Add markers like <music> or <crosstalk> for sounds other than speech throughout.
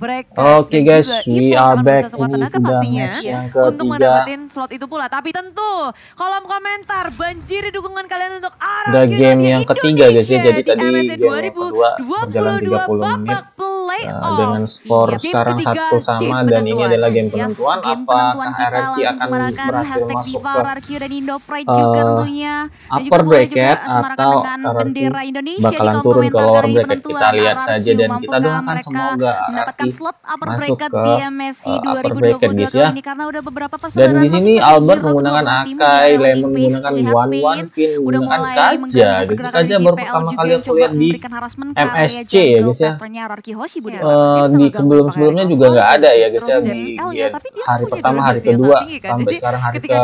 mereka Oke okay, guys, juga we are back ini match yang yes. untuk mendapatkan slot itu pula. Tapi tentu kolom komentar banjiri dukungan kalian untuk arah Udah game yang Indonesia ketiga guys ya. Jadi tadi MSC game kedua berjalan 30 menit uh, dengan skor ya, sekarang ketiga, satu sama dan ini adalah game penentuan yes, penentuan apa RRQ akan berhasil masuk ke RRQ dan Indo Pride uh, juga tentunya upper bracket atau RRQ bakalan turun ke lower bracket kita lihat saja dan kita doakan semoga RRQ slot upper masuk bracket ke DMSI uh, 2022 guys, ya. ini karena udah beberapa persebaran Dan di sini Albert menggunakan Akai, Lemon menggunakan Wan Wan Pin, menggunakan Kaja. Gitu Kaja baru pertama kali aku lihat di MSC ya guys ya. Eh, di sebelum-sebelumnya juga nggak ada ya guys ya di ya, hari pertama, hari kedua kan? sampai sekarang hari ke tiga,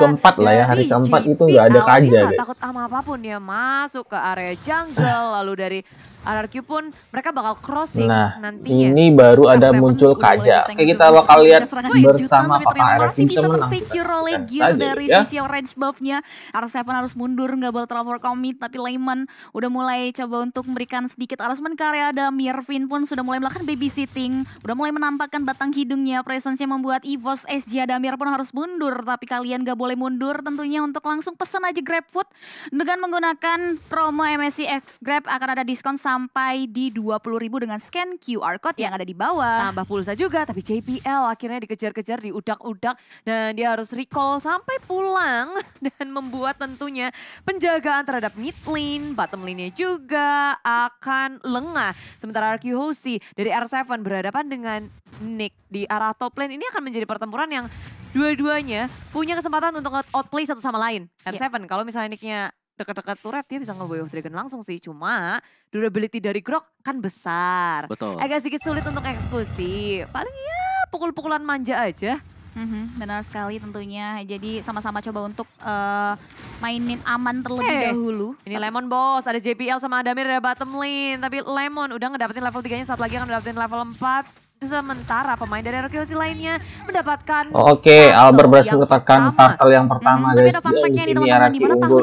keempat lah ya hari keempat itu nggak ada Kaja guys. Takut sama apapun ya masuk ke area jungle lalu dari LRQ pun mereka bakal crossing nah, ya. Ini baru ada f muncul Kaja. Oke, kita bakal lihat bersama Air Team bisa menang. Secure oleh gear dari ya. sisi orange buffnya. R7 harus mundur, nggak boleh terlalu commit. Tapi Layman udah mulai coba untuk memberikan sedikit alasmen karya. Ada Mirvin pun sudah mulai melakukan babysitting. Udah mulai menampakkan batang hidungnya. Presence-nya membuat Evos, SG, Adamir pun harus mundur. Tapi kalian nggak boleh mundur tentunya untuk langsung pesan aja GrabFood. Dengan menggunakan promo MSCX Grab akan ada diskon sama sampai di ribu dengan scan QR code yang ya. ada di bawah. Tambah pulsa juga tapi JPL akhirnya dikejar-kejar di udak-udak dan dia harus recall sampai pulang <laughs> dan membuat tentunya penjagaan terhadap mid lane, bottom lane-nya juga akan lengah. Sementara RQ Hoshi dari R7 berhadapan dengan Nick di arah top lane ini akan menjadi pertempuran yang dua-duanya punya kesempatan untuk outplay satu sama lain. R7 yeah. kalau misalnya Nicknya dekat-dekat turret dia bisa nge of Dragon langsung sih. Cuma durability dari Grok kan besar. Betul. Agak sedikit sulit untuk eksekusi. Paling ya pukul-pukulan manja aja. Mm-hmm, benar sekali tentunya. Jadi sama-sama coba untuk uh, mainin aman terlebih hey, eh, dahulu. Ini Lemon bos, ada JPL sama Adamir, ada bottom lane. Tapi Lemon udah ngedapetin level 3-nya, saat lagi akan ngedapetin level 4. Sementara pemain dari RQC lainnya mendapatkan oh, Oke, okay. Albert berhasil mendapatkan turtle yang pertama hmm, guys. Tapi ada nih teman-teman di mana tahun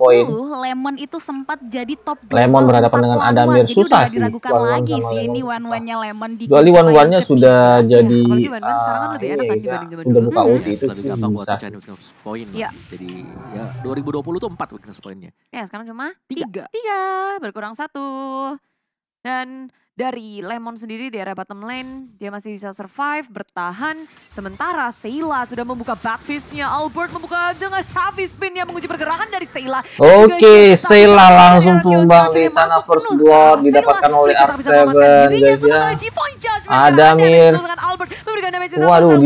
2020 Lemon itu sempat jadi top Lemon berhadapan dengan Adamir susah sih. diragukan lagi sih ini one-one-nya Lemon di Duali one-one-nya sudah jadi sekarang kan lebih enak kan ah, iya, iya. dibanding Udah buka ulti itu sih bisa. Poin. Iya. Jadi ya 2020 tuh 4 weakness poinnya. Ya, sekarang cuma 3. 3 berkurang 1. Dan dari Lemon sendiri di area bottom lane. Dia masih bisa survive, bertahan. Sementara Seila sudah membuka backfistnya. Albert membuka dengan heavy spin yang menguji pergerakan dari Seila. Oke, okay, Seila langsung tumbang di sana first blood didapatkan oleh R7. Dan dia ada Mir. Waduh,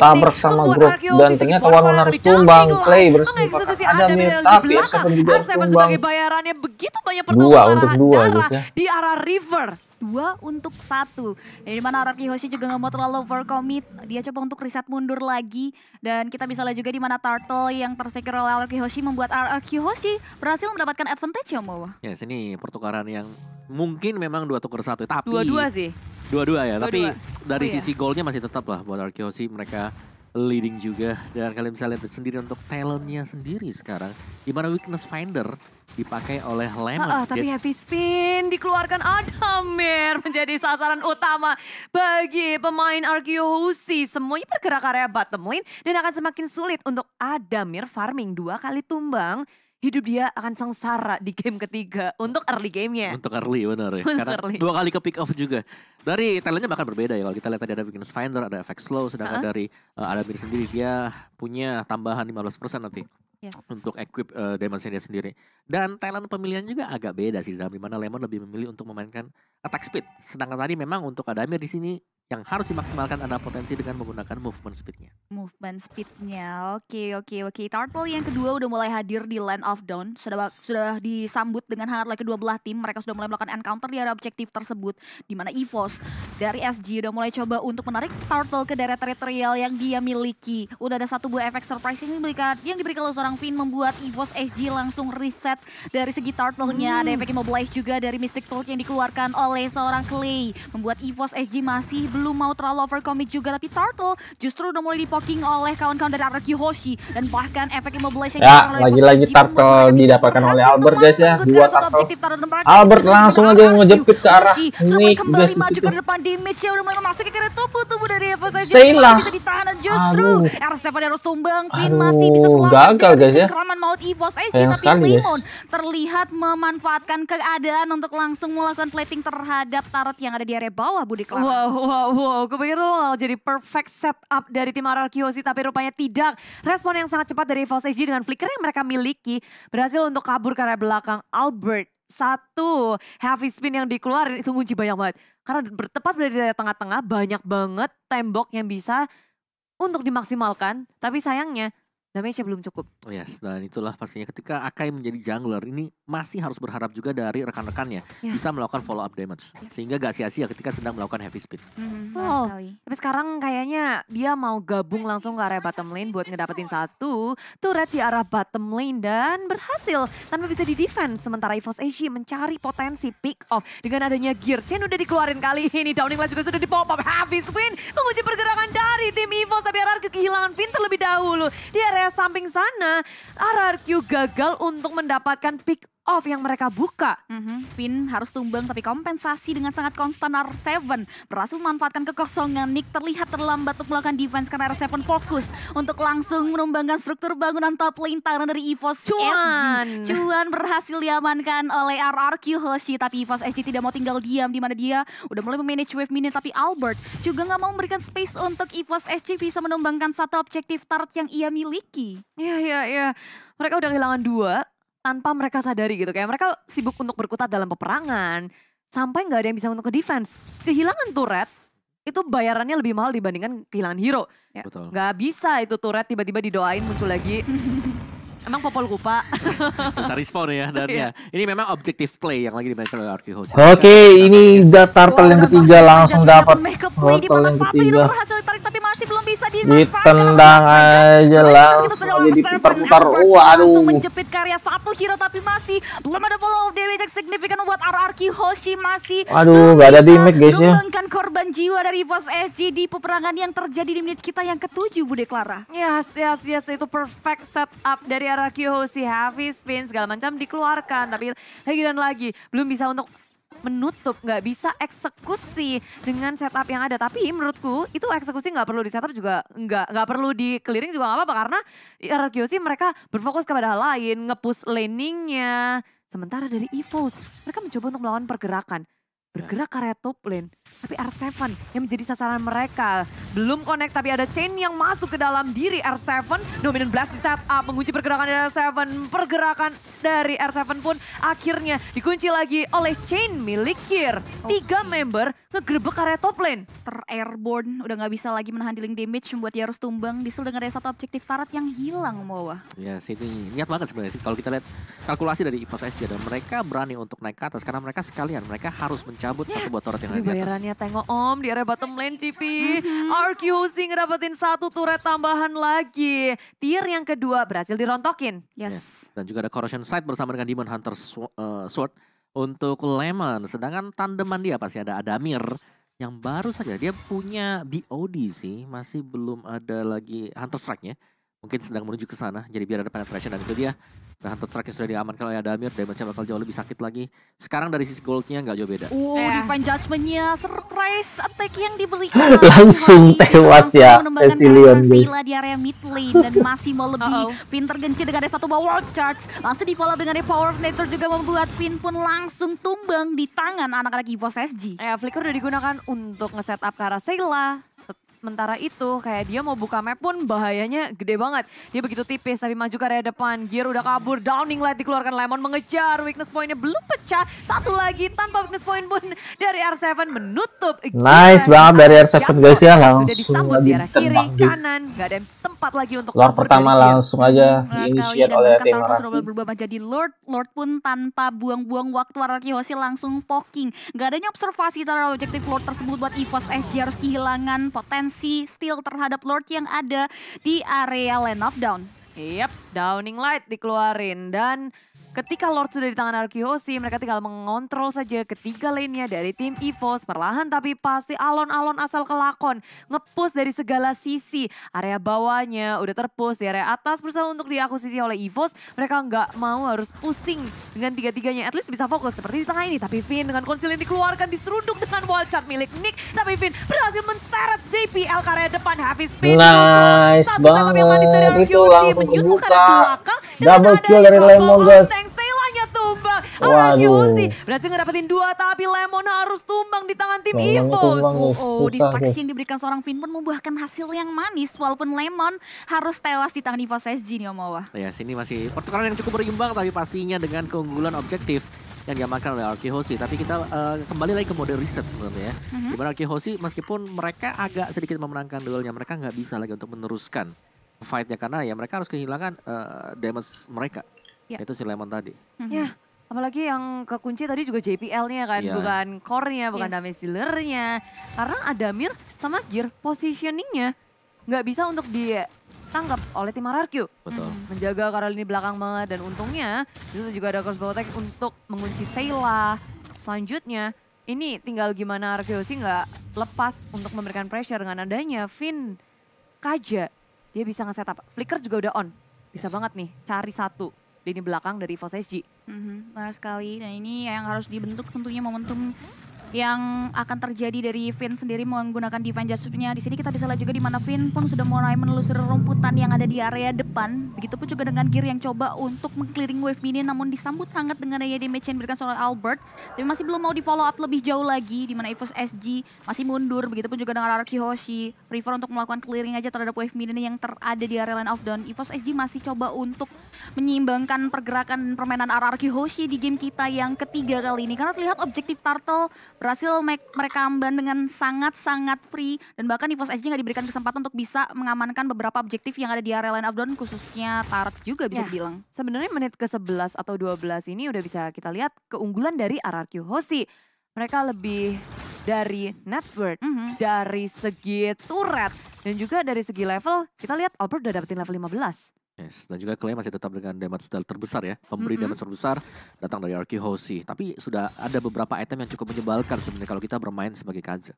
tabrak sama grup dan ternyata Warner tumbang. Clay bersempat ada Mir, tapi Arseven juga tumbang. bayarannya begitu banyak Dua untuk dua, guys ya. Di arah River dua untuk satu. Dari mana Araki Hoshi juga nggak mau terlalu overcommit. Dia coba untuk riset mundur lagi. Dan kita bisa lihat juga di mana Turtle yang tersekir oleh Araki Hoshi membuat Araki Hoshi berhasil mendapatkan advantage ya Mowa. Ya, yes, ini pertukaran yang mungkin memang dua tuker satu. Tapi... Dua-dua sih. Dua-dua ya, Dua-dua. tapi oh dari oh, iya. sisi golnya masih tetap lah buat Arkeosi mereka leading juga dan kalian bisa lihat sendiri untuk talentnya sendiri sekarang di mana weakness finder dipakai oleh Lemon. Uh, uh, tapi heavy spin dikeluarkan Adamir menjadi sasaran utama bagi pemain Arkeosi. Semuanya bergerak area bottom lane dan akan semakin sulit untuk Adamir farming dua kali tumbang hidup dia akan sengsara di game ketiga untuk early gamenya. Untuk early benar ya. <laughs> Untuk Karena early. dua kali ke pick off juga. Dari talentnya bahkan berbeda ya. Kalau kita lihat tadi ada Beginner's Finder, ada FX Slow, sedangkan uh-huh. dari uh, Adamir sendiri dia punya tambahan 15% nanti. Yes. Untuk equip uh, eh, Demon dia sendiri. Dan talent pemilihan juga agak beda sih. Dalam dimana Lemon lebih memilih untuk memainkan attack speed. Sedangkan tadi memang untuk Adamir di sini yang harus dimaksimalkan adalah potensi dengan menggunakan movement speednya. Movement speednya, oke oke oke. Turtle yang kedua udah mulai hadir di Land of Dawn, sudah sudah disambut dengan hangat oleh kedua belah tim. Mereka sudah mulai melakukan encounter di area objektif tersebut, di mana EVOS dari SG udah mulai coba untuk menarik Turtle ke daerah teritorial yang dia miliki. Udah ada satu buah efek surprise yang diberikan, yang diberikan oleh seorang Finn membuat EVOS SG langsung reset dari segi Turtle-nya. Hmm. Ada efek immobilize juga dari Mystic Field yang dikeluarkan oleh seorang Clay, membuat EVOS SG masih belum mau terlalu overcommit commit juga tapi Turtle justru udah mulai dipoking oleh kawan-kawan dari Araki Hoshi dan bahkan efek immobilization ya lagi-lagi Turtle didapatkan oleh Albert guys ya dua Turtle Albert langsung aja ngejepit ke arah ini guys maju ke depan damage ya udah mulai memasuki ke tubuh tubuh dari Evo saja bisa ditahan dan justru R7 harus tumbang Finn masih bisa selamat gagal guys ya keraman maut Evo saja tapi Limon terlihat memanfaatkan keadaan untuk langsung melakukan plating terhadap tarot yang ada di area bawah Budi Clara wow wow wow, gue pikir tuh mau jadi perfect setup dari tim Ararkiyoshi tapi rupanya tidak. Respon yang sangat cepat dari Evos SG dengan flicker yang mereka miliki berhasil untuk kabur ke arah belakang Albert. Satu, heavy spin yang dikeluarin itu kunci banyak banget. Karena tepat berada di tengah-tengah banyak banget tembok yang bisa untuk dimaksimalkan. Tapi sayangnya damage belum cukup. Oh Yes, dan itulah pastinya ketika Akai menjadi jungler ini masih harus berharap juga dari rekan-rekannya yeah. bisa melakukan follow up damage yes. sehingga gak sia-sia ketika sedang melakukan heavy speed. Mm, hmm, oh, tapi sekarang kayaknya dia mau gabung langsung ke area bottom lane buat ngedapetin satu turret di arah bottom lane dan berhasil tanpa bisa di defense sementara EVOS Asia mencari potensi pick off dengan adanya gear chain udah dikeluarin kali ini Downing juga sudah di pop up heavy spin menguji pergerakan dari tim EVOS tapi kehilangan Vin terlebih dahulu. Di area samping sana, RRQ gagal untuk mendapatkan pick off yang mereka buka. Mm-hmm. Pin harus tumbang tapi kompensasi dengan sangat konstan R7. Berhasil memanfaatkan kekosongan. Nick terlihat terlambat untuk melakukan defense karena R7 fokus. Untuk langsung menumbangkan struktur bangunan top lane tangan dari EVOS Cuan. SG. Cuan berhasil diamankan oleh RRQ Hoshi. Tapi EVOS SG tidak mau tinggal diam di mana dia udah mulai memanage wave minion. Tapi Albert juga nggak mau memberikan space untuk EVOS SG bisa menumbangkan satu objektif turret yang ia miliki. Iya, iya, iya. Mereka udah kehilangan dua, tanpa mereka sadari gitu. Kayak mereka sibuk untuk berkutat dalam peperangan, sampai nggak ada yang bisa untuk ke defense. Kehilangan turret itu bayarannya lebih mahal dibandingkan kehilangan hero. Ya. Betul. nggak bisa itu turret tiba-tiba didoain muncul lagi. <laughs> Emang Popol Kupa? <laughs> Bisa respon ya. Dan iya. ya. Ini memang objektif play yang lagi dimainkan oleh Arky Host. Oke, ini udah turtle yang ketiga langsung dapat. Turtle yang ketiga masih belum bisa ditendang aja langsung jadi diputar-putar waduh menjepit karya satu hero tapi masih belum ada follow up damage yang signifikan buat RRQ Hoshi masih aduh gak ada damage guys ya korban jiwa dari Vos SG di peperangan yang terjadi di menit kita yang ketujuh Bude Clara yes yes yes itu perfect setup dari RRQ Hoshi heavy spin segala macam dikeluarkan tapi lagi dan lagi belum bisa untuk menutup, nggak bisa eksekusi dengan setup yang ada. Tapi menurutku itu eksekusi nggak perlu di setup juga nggak nggak perlu di clearing juga nggak apa-apa karena RQC mereka berfokus kepada hal lain, ngepus laningnya. Sementara dari EVOS, mereka mencoba untuk melawan pergerakan bergerak ke red top lane. Tapi R7 yang menjadi sasaran mereka. Belum connect tapi ada chain yang masuk ke dalam diri R7. Dominant Blast di up, mengunci pergerakan dari R7. Pergerakan dari R7 pun akhirnya dikunci lagi oleh chain milik Kir. Tiga member ngegrebek area top lane. Ter-airborne, udah nggak bisa lagi menahan dealing damage, membuat dia harus tumbang. Disul dengan ada satu objektif tarat yang hilang, Mowa. Ya, sini niat banget sebenarnya sih. Kalau kita lihat kalkulasi dari Ipos SG, dan mereka berani untuk naik ke atas, karena mereka sekalian, mereka harus mencabut satu buat turret yang ada di atas. Bayarannya tengok om, di area bottom lane, CP <laughs> mm-hmm. RQ Hosing dapetin satu turret tambahan lagi. Tier yang kedua berhasil dirontokin. Yes. Ya, yes. Dan juga ada Corrosion Sight bersama dengan Demon Hunter eh, Sword untuk Lemon. Sedangkan tandeman dia pasti ada Adamir yang baru saja dia punya BOD sih, masih belum ada lagi Hunter Strike-nya. Mungkin sedang menuju ke sana. Jadi biar ada penetration dan itu dia Nah, Hunter Strike sudah diamankan oleh Adamir, damage-nya bakal jauh lebih sakit lagi. Sekarang dari sisi gold-nya nggak jauh beda. Oh, eh. Divine Judgment-nya, surprise attack yang diberikan. <laughs> langsung tewas ya, Evilion guys. di area mid lane dan masih melebih. Uh -oh. Finn dengan ada satu bawah charge. Langsung di follow dengan Power of Nature juga membuat Finn pun langsung tumbang di tangan anak-anak EVOS SG. Eh, Flicker udah digunakan untuk nge-setup ke arah Sela. Sementara itu kayak dia mau buka map pun bahayanya gede banget. Dia begitu tipis tapi maju ke area depan. Gear udah kabur. Downing light dikeluarkan. Lemon mengejar. Weakness pointnya belum pecah. Satu lagi tanpa weakness point pun dari R7 menutup. nice banget dari R7 guys ya. Langsung Sudah disambut di arah kiri, kanan. Gak ada tempat lagi untuk Lord pertama langsung aja hmm, diinisiat oleh tim Raffi. berubah menjadi Lord. Lord pun tanpa buang-buang waktu Araki Hoshi langsung poking. Gak adanya observasi terhadap objektif Lord tersebut buat EVOS SG harus kehilangan potensi potensi steal terhadap Lord yang ada di area Land of Dawn. Yep, Downing Light dikeluarin dan Ketika Lord sudah di tangan Harukihoshi, mereka tinggal mengontrol saja ketiga lainnya dari tim EVOS. Perlahan tapi pasti alon-alon asal kelakon. Ngepus dari segala sisi. Area bawahnya udah terpus, di area atas berusaha untuk diakusisi oleh EVOS. Mereka nggak mau harus pusing dengan tiga-tiganya. At least bisa fokus seperti di tengah ini. Tapi Finn dengan konsil yang dikeluarkan diseruduk dengan wall chart milik Nick. Tapi Finn berhasil menseret JPL ke area depan. Hafiz spin. Nice Satu banget. Satu yang mandi dari Harukihoshi menyusul ke belakang. Double kill dari Lemon guys. Silanya tumbang. Waduh. berarti ngedapetin dua tapi Lemon harus tumbang di tangan tim Evos. Oh, oh distraksi yang diberikan seorang Finn pun membuahkan hasil yang manis walaupun Lemon harus tewas di tangan Evos SG nih Omawa. Oh, ya, sini masih pertukaran yang cukup berimbang tapi pastinya dengan keunggulan objektif yang diamankan oleh Arki Hoshi. Tapi kita uh, kembali lagi ke mode riset sebenarnya. Ya. -huh. Mhm. Di mana Arki Hoshi meskipun mereka agak sedikit memenangkan duelnya, mereka nggak bisa lagi untuk meneruskan fightnya karena ya mereka harus kehilangan uh, damage mereka. Yeah. Itu si Lemon tadi. Mm -hmm. Yeah. Apalagi yang kekunci tadi juga JPL-nya kan, yeah. bukan core-nya, bukan yes. damage dealer-nya. Karena Adamir sama Gear positioning-nya nggak bisa untuk ditangkap oleh tim RRQ. Betul. Mhm. Menjaga karena ini belakang banget dan untungnya itu juga ada crossbow attack untuk mengunci Sela. Selanjutnya ini tinggal gimana RRQ sih nggak lepas untuk memberikan pressure dengan adanya Finn, Kaja, dia bisa nge-set Flicker juga udah on. Bisa yes. banget nih cari satu lini belakang dari Fosesji. Mm -hmm, benar sekali dan ini yang harus dibentuk tentunya momentum yang akan terjadi dari Finn sendiri menggunakan divine judgment-nya. Di sini kita bisa lihat juga di mana Finn pun sudah mulai menelusuri rumputan yang ada di area depan. Begitupun juga dengan gear yang coba untuk mengclearing wave mini namun disambut hangat dengan daya damage yang diberikan oleh Albert. Tapi masih belum mau di follow up lebih jauh lagi di mana Evos SG masih mundur. Begitupun juga dengan Araki Hoshi. River untuk melakukan clearing aja terhadap wave mini yang terada di area line of dawn. Evos SG masih coba untuk menyeimbangkan pergerakan permainan Araki Hoshi di game kita yang ketiga kali ini. Karena terlihat objektif Turtle berhasil mereka amban dengan sangat-sangat free dan bahkan Evos SG nggak diberikan kesempatan untuk bisa mengamankan beberapa objektif yang ada di area line of down khususnya tarot juga bisa ya, dibilang. Sebenarnya menit ke-11 atau 12 ini udah bisa kita lihat keunggulan dari RRQ Hoshi. Mereka lebih dari network, mm -hmm. dari segi turret, dan juga dari segi level, kita lihat Albert udah dapetin level 15. Yes, dan juga klaim masih tetap dengan damage dealer terbesar ya. Pemberi mm -hmm. damage terbesar datang dari Arki Hoshi. Tapi sudah ada beberapa item yang cukup menyebalkan sebenarnya kalau kita bermain sebagai Kaja.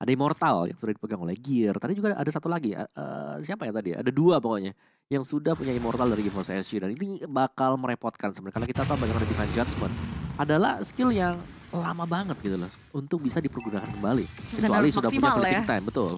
Ada Immortal yang sudah dipegang oleh Gear. Tadi juga ada satu lagi, uh, siapa ya tadi? Ada dua pokoknya yang sudah punya Immortal dari GeForce SG. Dan ini bakal merepotkan sebenarnya. Karena kita tahu bagaimana Divine Judgment adalah skill yang lama banget gitu loh. Untuk bisa dipergunakan kembali. Kecuali sudah punya fleeting ya. time, betul.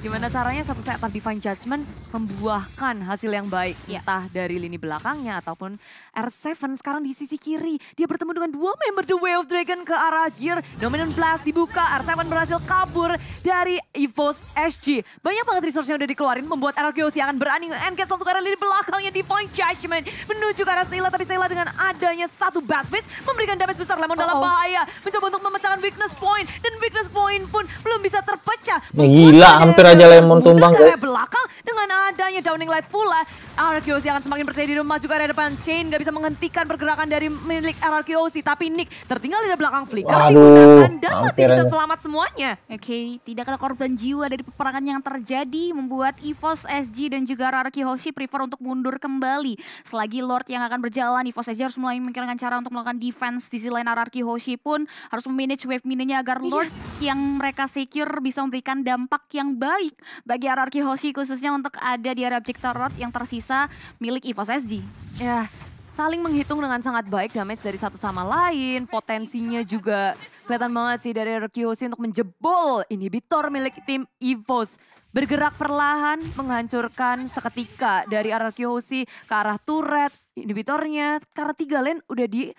Gimana caranya satu set Divine Judgment membuahkan hasil yang baik. Yeah. Entah dari lini belakangnya ataupun R7 sekarang di sisi kiri. Dia bertemu dengan dua member The Way of Dragon ke arah gear. Dominant Blast dibuka, R7 berhasil kabur dari EVOS SG. Banyak banget resource yang udah dikeluarin membuat RQC akan berani nge-engage langsung ke lini belakangnya Divine Judgment. Menuju ke arah Sela, tapi Sela dengan adanya satu bad fist memberikan damage besar namun uh -oh. dalam bahaya. Mencoba untuk memecahkan weakness point dan weakness point pun belum bisa terpecah. gila Hampir aja Lemon tumbang guys. belakang dengan adanya Downing Light pula. RRQOC akan semakin percaya diri rumah juga ada depan. Chain gak bisa menghentikan pergerakan dari milik RRQOC. Tapi Nick tertinggal di belakang Flicker Waduh, digunakan dan masih bisa selamat semuanya. Oke, okay, tidak ada korban jiwa dari peperangan yang terjadi. Membuat EVOS SG dan juga RRQOC prefer untuk mundur kembali. Selagi Lord yang akan berjalan, EVOS SG harus mulai memikirkan cara untuk melakukan defense. Di sisi lain RRQOC pun harus memanage wave mininya agar Lord yes. yang mereka secure bisa memberikan dampak yang baik bagi RRQ Hoshi khususnya untuk ada di area objek tarot yang tersisa milik EVOS SG. Ya, saling menghitung dengan sangat baik damage dari satu sama lain, potensinya juga kelihatan banget sih dari Hoshi untuk menjebol inhibitor milik tim EVOS. Bergerak perlahan menghancurkan seketika dari Hoshi ke arah turret, inhibitornya, karena tiga lane udah di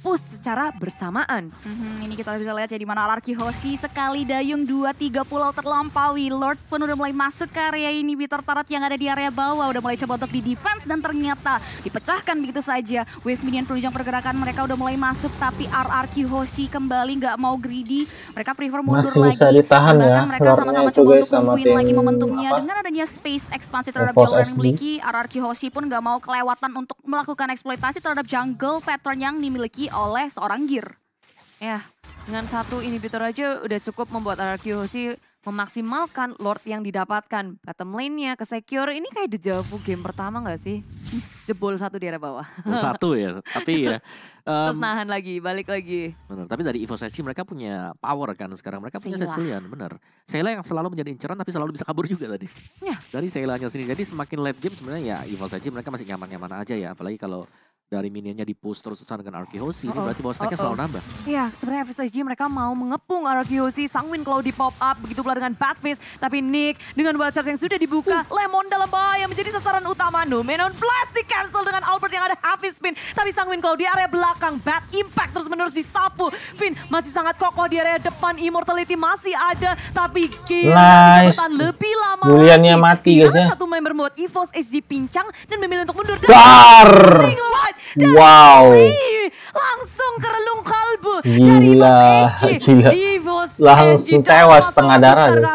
push secara bersamaan. Hmm, ini kita bisa lihat ya di mana Alarki Hoshi sekali dayung dua tiga pulau terlampaui. Lord pun udah mulai masuk ke area ini. Bitter Tarot yang ada di area bawah udah mulai coba untuk di defense dan ternyata dipecahkan begitu saja. Wave Minion penunjang pergerakan mereka udah mulai masuk tapi RRQ Hoshi kembali nggak mau greedy. Mereka prefer mundur Masih lagi. Ditahan ya. Bahkan ya. mereka sama-sama coba untuk nungguin lagi momentumnya. Apa? Dengan adanya space ekspansi terhadap Repos jalur yang dimiliki, RRQ Hoshi pun nggak mau kelewatan untuk melakukan eksploitasi terhadap jungle pattern yang dimiliki oleh seorang Gear. Ya, dengan satu inhibitor aja udah cukup membuat RRQ Hoshi memaksimalkan Lord yang didapatkan. Bottom lane-nya ke secure ini kayak dejavu game pertama gak sih? <laughs> Jebol satu di area bawah. satu ya, tapi ya. Um, <laughs> nahan lagi, balik lagi. Bener, tapi dari Evo Sesi mereka punya power kan sekarang. Mereka punya Cecilian, bener. Sela yang selalu menjadi inceran tapi selalu bisa kabur juga tadi. Ya. Dari Sheila-nya sendiri. Jadi semakin late game sebenarnya ya Evo Sesi mereka masih nyaman-nyaman aja ya. Apalagi kalau dari minionnya di push terus sana dengan uh oh, ini oh. berarti bahwa stacknya uh oh. selalu nambah. Iya, sebenarnya FSG mereka mau mengepung Hoshi, Sangwin kalau di pop up, begitu pula dengan Batfish. tapi Nick dengan Wildcharge yang sudah dibuka, uh. Lemon dalam bahaya menjadi sasaran utama, Numenon Blast di cancel dengan Albert yang ada half spin, tapi Sangwin kalau di area belakang, Bad Impact terus-menerus disapu, Finn masih sangat kokoh di area depan, Immortality masih ada, tapi Gila nice. lebih lama Buliannya mati iya, guys ya. Satu member membuat EVOS SG pincang dan memilih untuk mundur. Dar! dari wow. Lee, langsung relung kalbu gila, dari Bos Gila. Bos langsung Eji, tewas setengah darah. Karena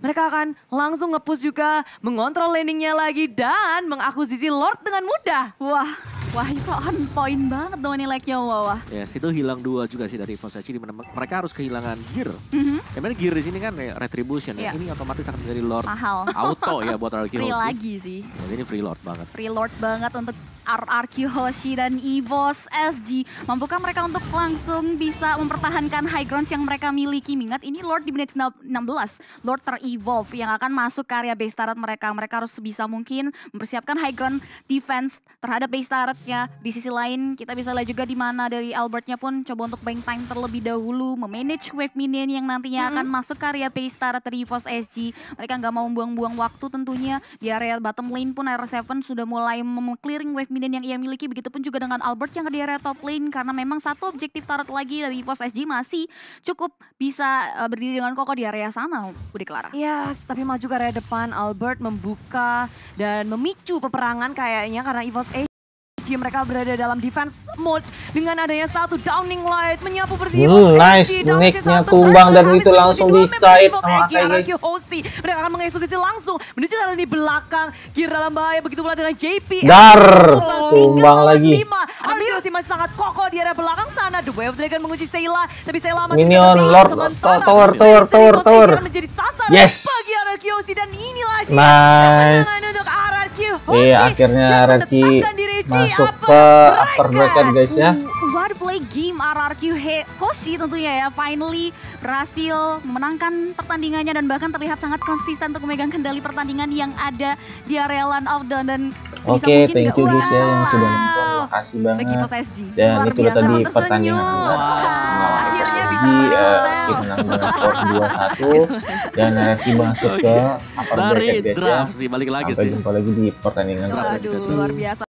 mereka akan langsung ngepush juga, mengontrol landingnya lagi dan mengakuisisi Lord dengan mudah. Wah, Wah itu on point banget dong nilai like-nya wawah. Ya, yes, situ hilang dua juga sih dari Force di mereka harus kehilangan gear. Mm -hmm. Ya, gear di sini kan ya, retribution yeah. ya. Iya. Ini otomatis akan menjadi Lord Mahal. Auto ya buat RQ. <laughs> Free lagi sih. Ya, ini free Lord banget. Free Lord banget untuk RRQ Hoshi dan EVOS SG. Mampukah mereka untuk langsung bisa mempertahankan high grounds yang mereka miliki? Ingat ini Lord di menit 16, Lord ter-evolve yang akan masuk ke area base turret mereka. Mereka harus bisa mungkin mempersiapkan high ground defense terhadap base turretnya. Di sisi lain kita bisa lihat juga di mana dari Albertnya pun coba untuk bank time terlebih dahulu. Memanage wave minion yang nantinya -hmm. akan masuk ke area base turret dari EVOS SG. Mereka nggak mau buang-buang waktu tentunya. Di area bottom lane pun R7 sudah mulai mem-clearing wave Minion yang ia miliki begitupun juga dengan Albert yang di area top lane karena memang satu objektif tarot lagi dari Vos SG masih cukup bisa uh, berdiri dengan kokoh di area sana Budi Clara. Yes, tapi maju ke area depan Albert membuka dan memicu peperangan kayaknya karena EVOS SG SG mereka berada dalam defense mode dengan adanya satu downing light menyapu bersih hmm, nice nicknya tumbang dan itu langsung dikait sama guys mereka akan mengeksekusi langsung menuju ke di belakang Kira dalam bahaya begitu pula dengan JP dar tumbang lagi Amiro sih masih sangat kokoh di area belakang sana The Wave Dragon mengunci Sheila tapi Sheila masih minion Lord tower tower tower tower yes bagi dan inilah nice iya akhirnya Anarchy masuk ke upper bracket guys ya. Play game RRQ Hoshi tentunya ya finally berhasil memenangkan pertandingannya dan bahkan terlihat sangat konsisten untuk memegang kendali pertandingan yang ada di area Land of Dawn dan Oke, okay, mungkin thank you guys ya yang sudah nonton makasih banget dan Luar itu tadi pertandingan wow. akhirnya eh, menang dengan skor 2 dan RRQ masuk <laughs> oh, ke iya. upper bracket guys ya. Sih, balik lagi Sampai sih. jumpa lagi di pertandingan selanjutnya. Luar biasa.